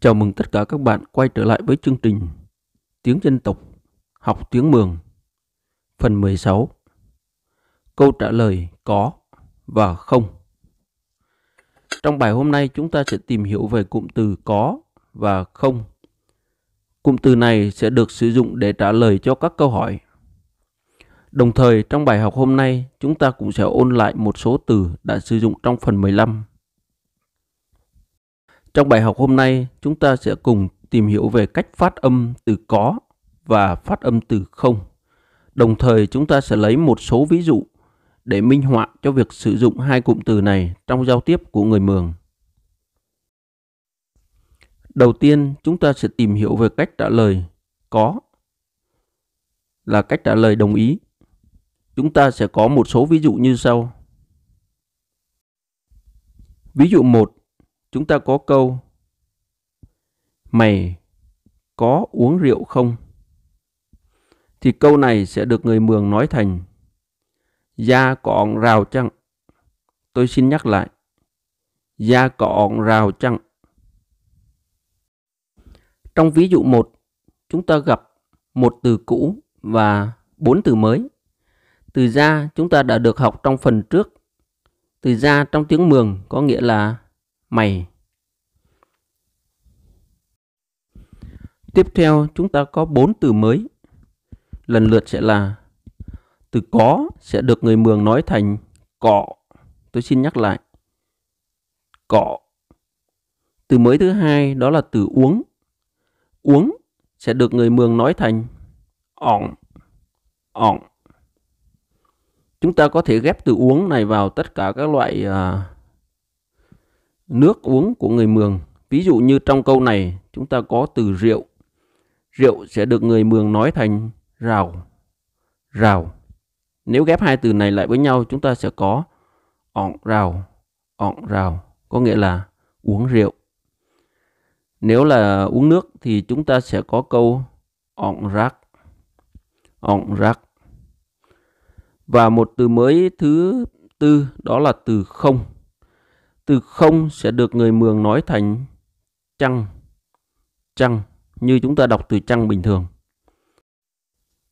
Chào mừng tất cả các bạn quay trở lại với chương trình Tiếng dân tộc, học tiếng Mường, phần 16. Câu trả lời có và không. Trong bài hôm nay chúng ta sẽ tìm hiểu về cụm từ có và không. Cụm từ này sẽ được sử dụng để trả lời cho các câu hỏi. Đồng thời trong bài học hôm nay chúng ta cũng sẽ ôn lại một số từ đã sử dụng trong phần 15. Trong bài học hôm nay, chúng ta sẽ cùng tìm hiểu về cách phát âm từ có và phát âm từ không. Đồng thời chúng ta sẽ lấy một số ví dụ để minh họa cho việc sử dụng hai cụm từ này trong giao tiếp của người Mường. Đầu tiên, chúng ta sẽ tìm hiểu về cách trả lời có là cách trả lời đồng ý. Chúng ta sẽ có một số ví dụ như sau. Ví dụ 1 chúng ta có câu Mày có uống rượu không? Thì câu này sẽ được người Mường nói thành Gia cọn rào chăng? Tôi xin nhắc lại Gia cọn rào chăng? Trong ví dụ một chúng ta gặp một từ cũ và bốn từ mới. Từ gia chúng ta đã được học trong phần trước. Từ gia trong tiếng Mường có nghĩa là mày. Tiếp theo chúng ta có bốn từ mới. Lần lượt sẽ là từ có sẽ được người Mường nói thành cọ. Tôi xin nhắc lại. Cọ. Từ mới thứ hai đó là từ uống. Uống sẽ được người Mường nói thành ọng ọng. Chúng ta có thể ghép từ uống này vào tất cả các loại uh, nước uống của người Mường. Ví dụ như trong câu này chúng ta có từ rượu. Rượu sẽ được người Mường nói thành rào. Rào. Nếu ghép hai từ này lại với nhau chúng ta sẽ có ọng rào, ọng rào, có nghĩa là uống rượu. Nếu là uống nước thì chúng ta sẽ có câu ọng rác, ọng rác. Và một từ mới thứ tư đó là từ không từ không sẽ được người mường nói thành chăng chăng như chúng ta đọc từ chăng bình thường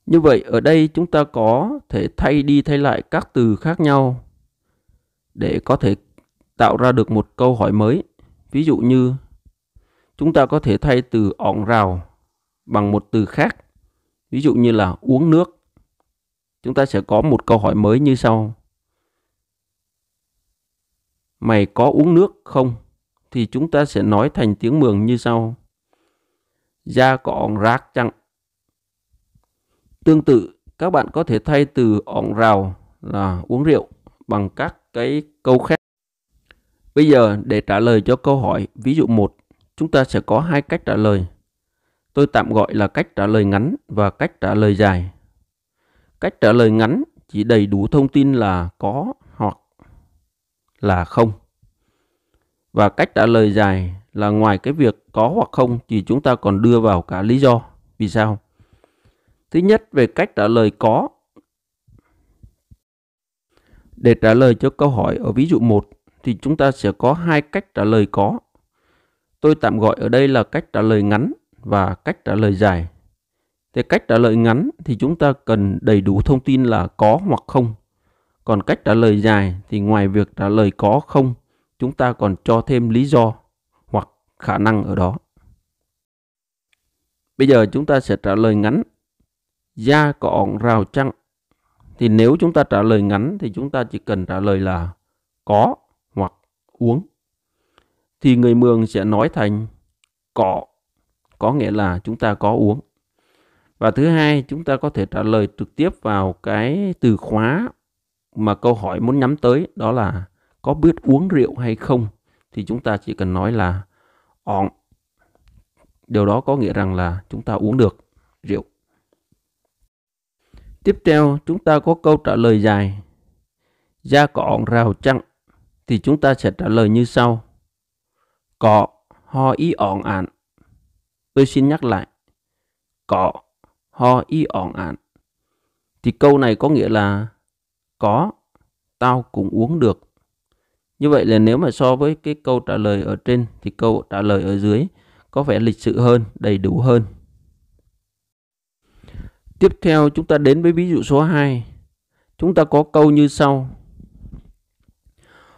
như vậy ở đây chúng ta có thể thay đi thay lại các từ khác nhau để có thể tạo ra được một câu hỏi mới ví dụ như chúng ta có thể thay từ ọng rào bằng một từ khác ví dụ như là uống nước chúng ta sẽ có một câu hỏi mới như sau Mày có uống nước không? Thì chúng ta sẽ nói thành tiếng mường như sau. Da có rác chăng? Tương tự, các bạn có thể thay từ ọng rào là uống rượu bằng các cái câu khác. Bây giờ để trả lời cho câu hỏi ví dụ một, chúng ta sẽ có hai cách trả lời. Tôi tạm gọi là cách trả lời ngắn và cách trả lời dài. Cách trả lời ngắn chỉ đầy đủ thông tin là có là không. Và cách trả lời dài là ngoài cái việc có hoặc không thì chúng ta còn đưa vào cả lý do. Vì sao? Thứ nhất về cách trả lời có. Để trả lời cho câu hỏi ở ví dụ 1 thì chúng ta sẽ có hai cách trả lời có. Tôi tạm gọi ở đây là cách trả lời ngắn và cách trả lời dài. Thì cách trả lời ngắn thì chúng ta cần đầy đủ thông tin là có hoặc không còn cách trả lời dài thì ngoài việc trả lời có không, chúng ta còn cho thêm lý do hoặc khả năng ở đó. Bây giờ chúng ta sẽ trả lời ngắn. Da có ổn rào trăng Thì nếu chúng ta trả lời ngắn thì chúng ta chỉ cần trả lời là có hoặc uống. Thì người mường sẽ nói thành cọ, có nghĩa là chúng ta có uống. Và thứ hai, chúng ta có thể trả lời trực tiếp vào cái từ khóa mà câu hỏi muốn nhắm tới đó là có biết uống rượu hay không thì chúng ta chỉ cần nói là ọn. Điều đó có nghĩa rằng là chúng ta uống được rượu. Tiếp theo chúng ta có câu trả lời dài. Da có rào chăng? Thì chúng ta sẽ trả lời như sau. Có ho ý ọn ạn. Tôi xin nhắc lại. Có ho ý ọn ạn. Thì câu này có nghĩa là có, tao cũng uống được. Như vậy là nếu mà so với cái câu trả lời ở trên thì câu trả lời ở dưới có vẻ lịch sự hơn, đầy đủ hơn. Tiếp theo chúng ta đến với ví dụ số 2. Chúng ta có câu như sau.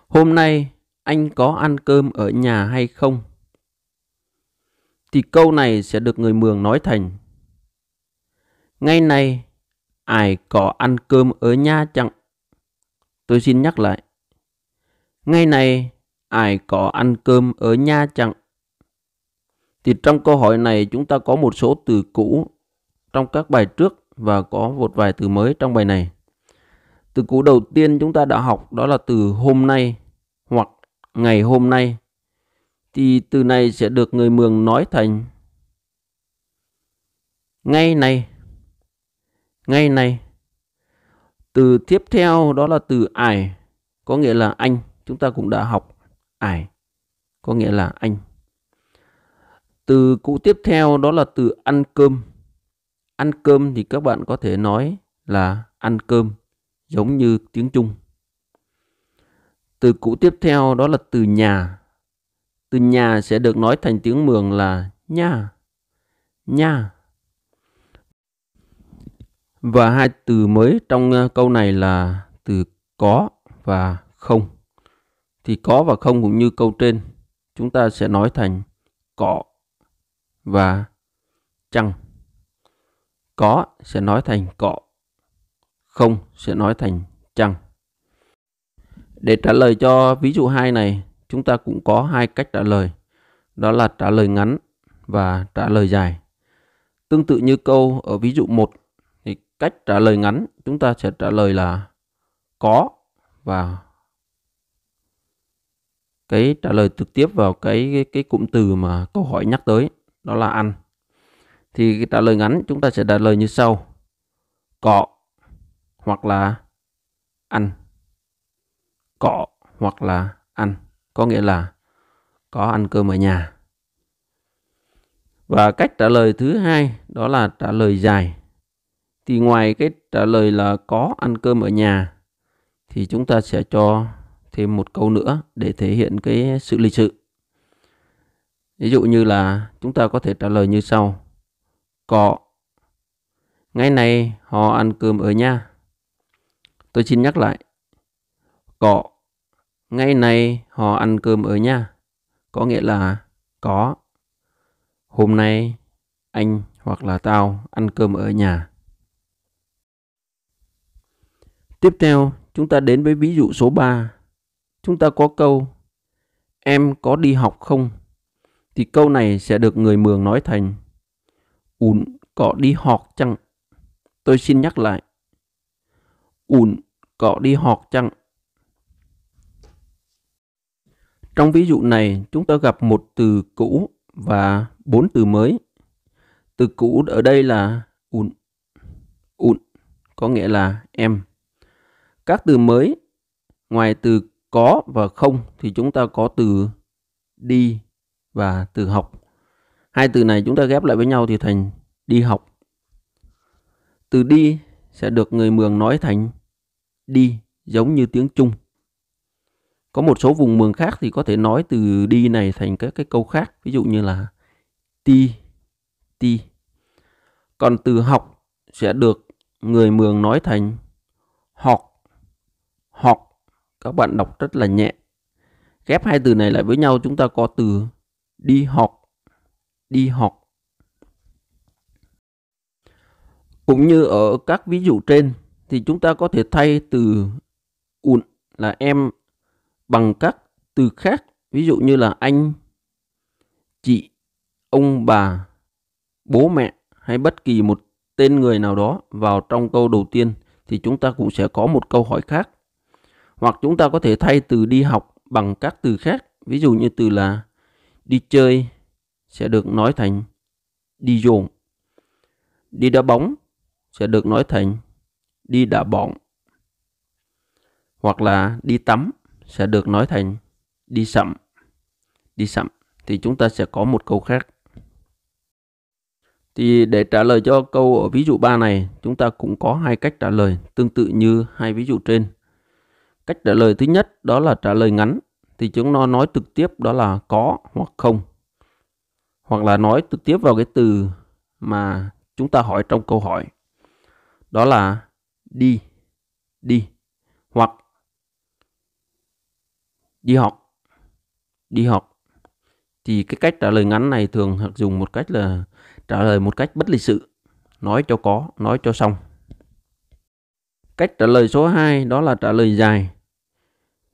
Hôm nay anh có ăn cơm ở nhà hay không? Thì câu này sẽ được người Mường nói thành. Ngay này, ai có ăn cơm ở nhà chẳng? Tôi xin nhắc lại. Ngày này, ai có ăn cơm ở nhà chẳng? Thì trong câu hỏi này chúng ta có một số từ cũ trong các bài trước và có một vài từ mới trong bài này. Từ cũ đầu tiên chúng ta đã học đó là từ hôm nay hoặc ngày hôm nay. Thì từ này sẽ được người Mường nói thành ngay này. Ngay này từ tiếp theo đó là từ ải, có nghĩa là anh. Chúng ta cũng đã học ải, có nghĩa là anh. Từ cũ tiếp theo đó là từ ăn cơm. Ăn cơm thì các bạn có thể nói là ăn cơm, giống như tiếng Trung. Từ cũ tiếp theo đó là từ nhà. Từ nhà sẽ được nói thành tiếng Mường là nha. Nha. Và hai từ mới trong ờ, câu này là từ có và không. Thì có và không cũng như câu trên, chúng ta sẽ nói thành có và chăng. Có sẽ nói thành có không sẽ nói thành chăng. Để trả lời cho ví dụ hai này, chúng ta cũng có hai cách trả lời. Đó là trả lời ngắn và trả lời dài. Tương tự như câu ở ví dụ một cách trả lời ngắn chúng ta sẽ trả lời là có và cái trả lời trực tiếp vào cái cái, cái cụm từ mà câu hỏi nhắc tới đó là ăn thì cái trả lời ngắn chúng ta sẽ trả lời như sau cọ hoặc là ăn cọ hoặc là ăn có nghĩa là có ăn cơm ở nhà và cách trả lời thứ hai đó là trả lời dài thì ngoài cái trả lời là có ăn cơm ở nhà thì chúng ta sẽ cho thêm một câu nữa để thể hiện cái sự lịch sự. Ví dụ như là chúng ta có thể trả lời như sau. Có. Ngày nay họ ăn cơm ở nhà. Tôi xin nhắc lại. Có. Ngày nay họ ăn cơm ở nhà. Có nghĩa là có. Hôm nay anh hoặc là tao ăn cơm ở nhà. Tiếp theo, chúng ta đến với ví dụ số 3. Chúng ta có câu Em có đi học không? Thì câu này sẽ được người Mường nói thành Ún có đi học chăng? Tôi xin nhắc lại. Ún có đi học chăng? Trong ví dụ này, chúng ta gặp một từ cũ và bốn từ mới. Từ cũ ở đây là ún. Ún có nghĩa là em. Các từ mới ngoài từ có và không thì chúng ta có từ đi và từ học. Hai từ này chúng ta ghép lại với nhau thì thành đi học. Từ đi sẽ được người Mường nói thành đi giống như tiếng Trung. Có một số vùng Mường khác thì có thể nói từ đi này thành các cái câu khác, ví dụ như là ti, ti. Còn từ học sẽ được người Mường nói thành học hoặc các bạn đọc rất là nhẹ ghép hai từ này lại với nhau chúng ta có từ đi học đi học cũng như ở các ví dụ trên thì chúng ta có thể thay từ ụn là em bằng các từ khác ví dụ như là anh chị ông bà bố mẹ hay bất kỳ một tên người nào đó vào trong câu đầu tiên thì chúng ta cũng sẽ có một câu hỏi khác hoặc chúng ta có thể thay từ đi học bằng các từ khác. Ví dụ như từ là đi chơi sẽ được nói thành đi dồn. Đi đá bóng sẽ được nói thành đi đá bóng. Hoặc là đi tắm sẽ được nói thành đi sậm. Đi sậm thì chúng ta sẽ có một câu khác. Thì để trả lời cho câu ở ví dụ 3 này, chúng ta cũng có hai cách trả lời tương tự như hai ví dụ trên. Cách trả lời thứ nhất đó là trả lời ngắn thì chúng nó nói trực tiếp đó là có hoặc không. Hoặc là nói trực tiếp vào cái từ mà chúng ta hỏi trong câu hỏi. Đó là đi, đi hoặc đi học, đi học. Thì cái cách trả lời ngắn này thường hoặc dùng một cách là trả lời một cách bất lịch sự, nói cho có, nói cho xong. Cách trả lời số 2 đó là trả lời dài.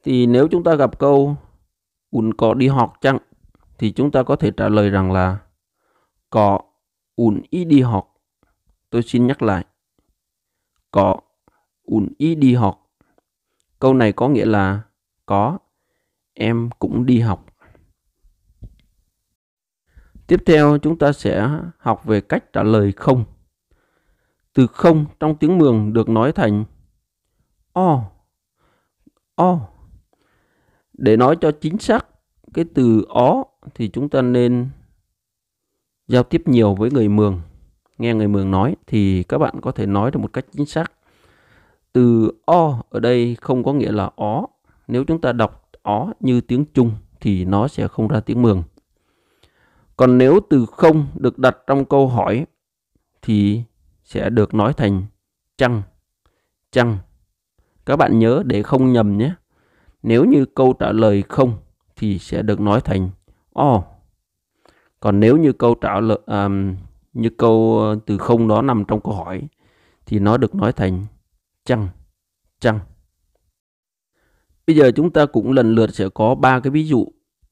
Thì nếu chúng ta gặp câu Un có đi học chăng? Thì chúng ta có thể trả lời rằng là Có un y đi học. Tôi xin nhắc lại. Có un y đi học. Câu này có nghĩa là có em cũng đi học. Tiếp theo chúng ta sẽ học về cách trả lời không. Từ không trong tiếng Mường được nói thành o. O để nói cho chính xác cái từ ó thì chúng ta nên giao tiếp nhiều với người mường nghe người mường nói thì các bạn có thể nói được một cách chính xác từ o ở đây không có nghĩa là ó nếu chúng ta đọc ó như tiếng trung thì nó sẽ không ra tiếng mường còn nếu từ không được đặt trong câu hỏi thì sẽ được nói thành chăng chăng các bạn nhớ để không nhầm nhé nếu như câu trả lời không thì sẽ được nói thành O. Oh. Còn nếu như câu trả lời um, như câu ờ, từ không đó nằm trong câu hỏi thì nó được nói thành chăng chăng. Bây giờ chúng ta cũng lần lượt sẽ có ba cái ví dụ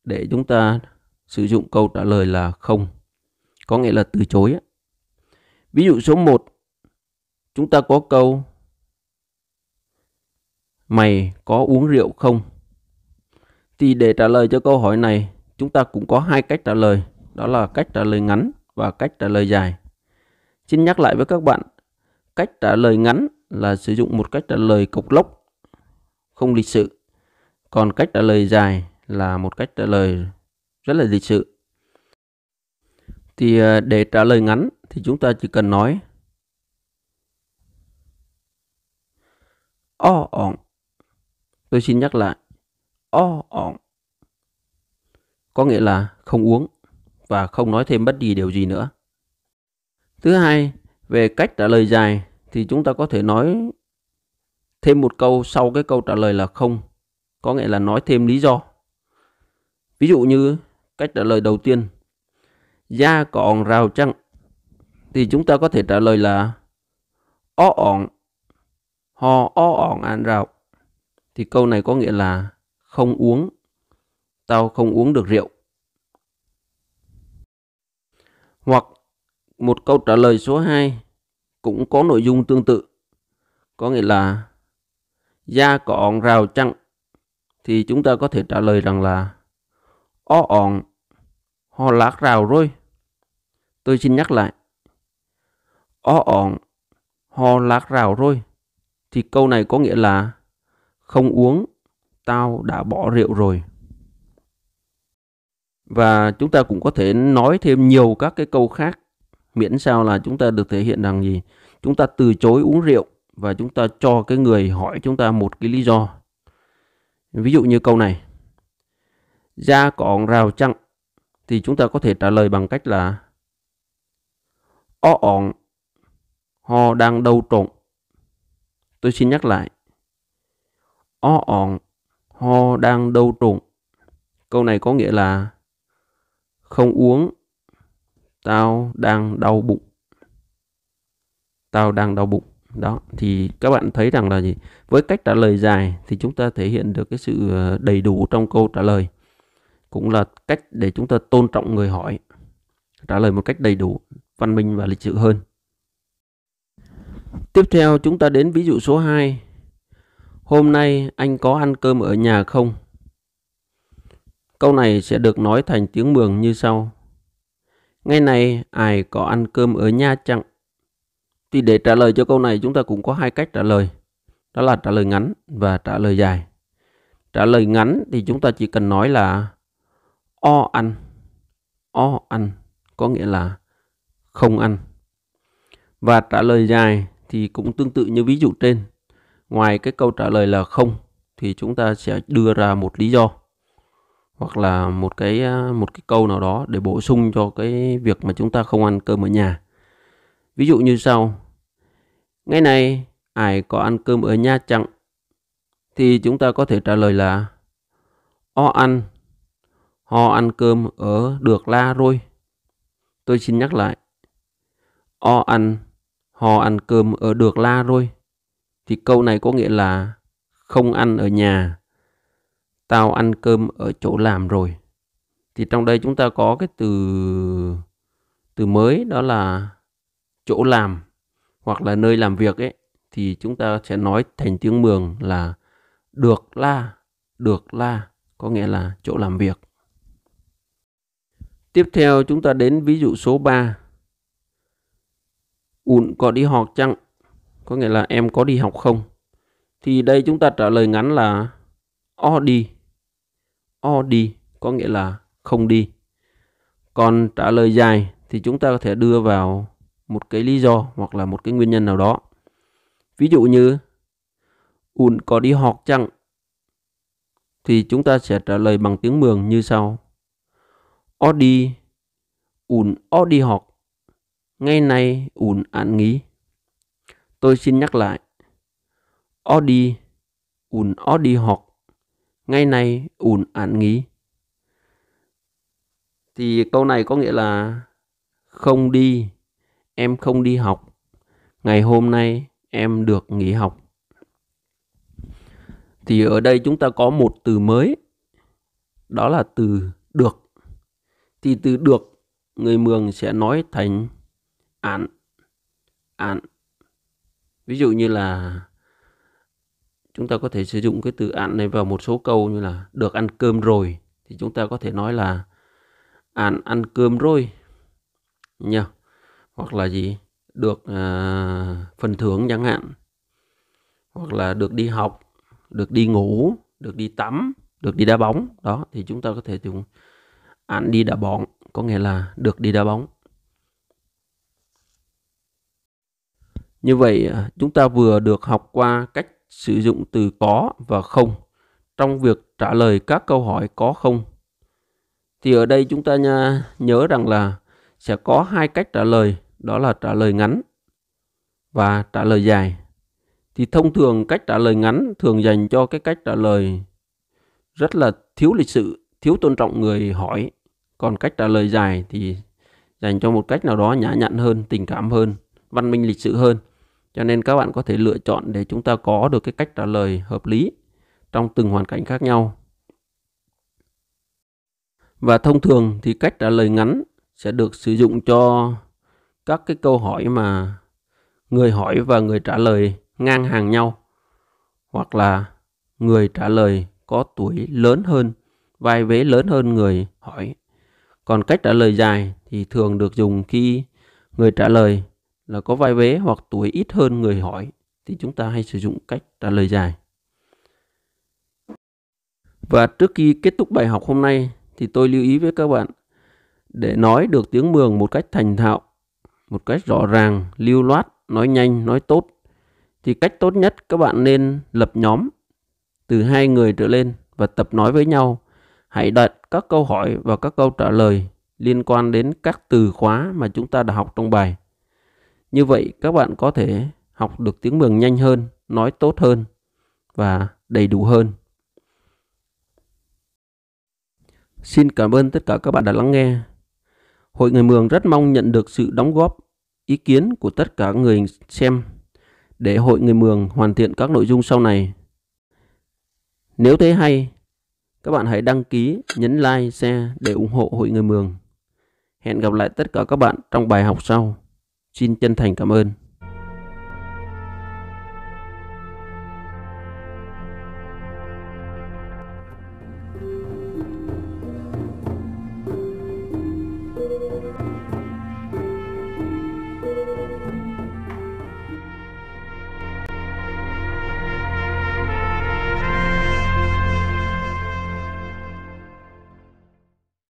để chúng ta sử dụng câu trả lời là không, có nghĩa là từ chối. Ví dụ số 1, chúng ta có câu Mày có uống rượu không? Thì để trả lời cho câu hỏi này, chúng ta cũng có hai cách trả lời. Đó là cách trả lời ngắn và cách trả lời dài. Xin nhắc lại với các bạn, cách trả lời ngắn là sử dụng một cách trả lời cộc lốc, không lịch sự. Còn cách trả lời dài là một cách trả lời rất là lịch sự. Thì ờ, để trả lời ngắn thì chúng ta chỉ cần nói o ỏng Tôi xin nhắc lại. O ọng Có nghĩa là không uống và không nói thêm bất kỳ điều gì nữa. Thứ hai, về cách trả lời dài thì chúng ta có thể nói thêm một câu sau cái câu trả lời là không. Có nghĩa là nói thêm lý do. Ví dụ như cách trả lời đầu tiên. Da còn rào trăng. Thì chúng ta có thể trả lời là O ọng Ho o ọng an rào thì câu này có nghĩa là không uống. Tao không uống được rượu. Hoặc một câu trả lời số 2 cũng có nội dung tương tự. Có nghĩa là da có rào chăng thì chúng ta có thể trả lời rằng là ó ọn ho lát rào rồi. Tôi xin nhắc lại. Ó ọn ho lát rào rồi thì câu này có nghĩa là không uống, tao đã bỏ rượu rồi. Và chúng ta cũng có thể nói thêm nhiều các cái câu khác, miễn sao là chúng ta được thể hiện rằng gì? Chúng ta từ chối uống rượu và chúng ta cho cái người hỏi chúng ta một cái lý do. Ví dụ như câu này, da còn rào chăng? Thì chúng ta có thể trả lời bằng cách là O ọn, ho đang đau trộn. Tôi xin nhắc lại, o ọn, ho đang đau trụng. Câu này có nghĩa là không uống, tao đang đau bụng. Tao đang đau bụng. Đó, thì các bạn thấy rằng là gì? Với cách trả lời dài thì chúng ta thể hiện được cái sự ờ, đầy đủ trong câu trả lời. Cũng là cách để chúng ta tôn trọng người hỏi. Trả lời một cách đầy đủ, văn minh và lịch sự hơn. Tiếp theo chúng ta đến ví dụ số 2 Hôm nay anh có ăn cơm ở nhà không? Câu này sẽ được nói thành tiếng mường như sau. Ngày này ai có ăn cơm ở nhà chẳng? Thì để trả lời cho câu này chúng ta cũng có hai cách trả lời. Đó là trả lời ngắn và trả lời dài. Trả lời ngắn thì chúng ta chỉ cần nói là o ăn. O ăn có nghĩa là không ăn. Và trả lời dài thì cũng tương tự như ví dụ trên ngoài cái câu trả lời là không thì chúng ta sẽ đưa ra một lý do hoặc là một cái à, một cái câu nào đó để bổ sung cho cái việc mà chúng ta không ăn cơm ở nhà. Ví dụ như sau. Ngày này ai có ăn cơm ở nhà chẳng? Thì chúng ta có thể trả lời là o ăn họ ăn cơm ở được la rồi. Tôi xin nhắc lại. O ăn họ ăn cơm ở được la rồi thì câu này có nghĩa là không ăn ở nhà tao ăn cơm ở chỗ làm rồi thì trong đây chúng ta có cái từ từ mới đó là chỗ làm hoặc là nơi làm việc ấy thì chúng ta sẽ nói thành tiếng mường là được la được la có nghĩa là chỗ làm việc tiếp theo chúng ta đến ví dụ số 3 ủn có đi học chăng có nghĩa là em có đi học không thì đây chúng ta trả lời ngắn là o đi o đi có nghĩa là không đi còn trả lời dài thì chúng ta có thể đưa vào một cái lý do hoặc là một cái nguyên nhân nào đó ví dụ như un có đi học chăng thì chúng ta sẽ trả lời bằng tiếng mường như sau o đi un o đi học ngày nay un ăn nghỉ Tôi xin nhắc lại. Odi, ùn odi học, ngay nay ùn án nghỉ. Thì câu này có nghĩa là không đi, em không đi học. Ngày hôm nay em được nghỉ học. Thì ở đây chúng ta có một từ mới, đó là từ được. Thì từ được người Mường sẽ nói thành án. Án ví dụ như là chúng ta có thể sử dụng cái từ ăn này vào một số câu như là được ăn cơm rồi thì chúng ta có thể nói là ăn ăn cơm rồi nha hoặc là gì được à, phần thưởng chẳng hạn hoặc là được đi học được đi ngủ được đi tắm được đi đá bóng đó thì chúng ta có thể dùng ăn đi đá bóng có nghĩa là được đi đá bóng Như vậy ờ, chúng ta vừa được học qua cách sử dụng từ có và không trong việc trả lời các câu hỏi có không. Thì ở đây chúng ta nhớ rằng là sẽ có hai cách trả lời, đó là trả lời ngắn và trả lời dài. Thì thông thường cách trả lời ngắn thường dành cho cái cách trả lời rất là thiếu lịch sự, thiếu tôn trọng người hỏi. Còn cách trả lời dài thì dành cho một cách nào đó nhã nhặn hơn, tình cảm hơn, văn minh lịch sự hơn. Cho nên các bạn có thể lựa chọn để chúng ta có được cái cách trả lời hợp lý trong từng hoàn cảnh khác nhau. Và thông thường thì cách trả lời ngắn sẽ được sử dụng cho các cái câu hỏi mà người hỏi và người trả lời ngang hàng nhau hoặc là người trả lời có tuổi lớn hơn, vai vế lớn hơn người hỏi. Còn cách trả lời dài thì thường được dùng khi người trả lời là có vai vế hoặc tuổi ít hơn người hỏi thì chúng ta hay sử dụng cách trả lời dài. Và trước khi kết thúc bài học hôm nay thì tôi lưu ý với các bạn để nói được tiếng Mường một cách thành thạo, một cách rõ ràng, lưu loát, nói nhanh, nói tốt thì cách tốt nhất các bạn nên lập nhóm từ hai người trở lên và tập nói với nhau. Hãy đặt các câu hỏi và các câu trả lời liên quan đến các từ khóa mà chúng ta đã học trong bài. Như vậy các bạn có thể học được tiếng Mường nhanh hơn, nói tốt hơn và đầy đủ hơn. Xin cảm ơn tất cả các bạn đã lắng nghe. Hội người Mường rất mong nhận được sự đóng góp, ý kiến của tất cả người xem để Hội người Mường hoàn thiện các nội dung sau này. Nếu thấy hay, các bạn hãy đăng ký, nhấn like, share để ủng hộ Hội người Mường. Hẹn gặp lại tất cả các bạn trong bài học sau. Xin chân thành cảm ơn.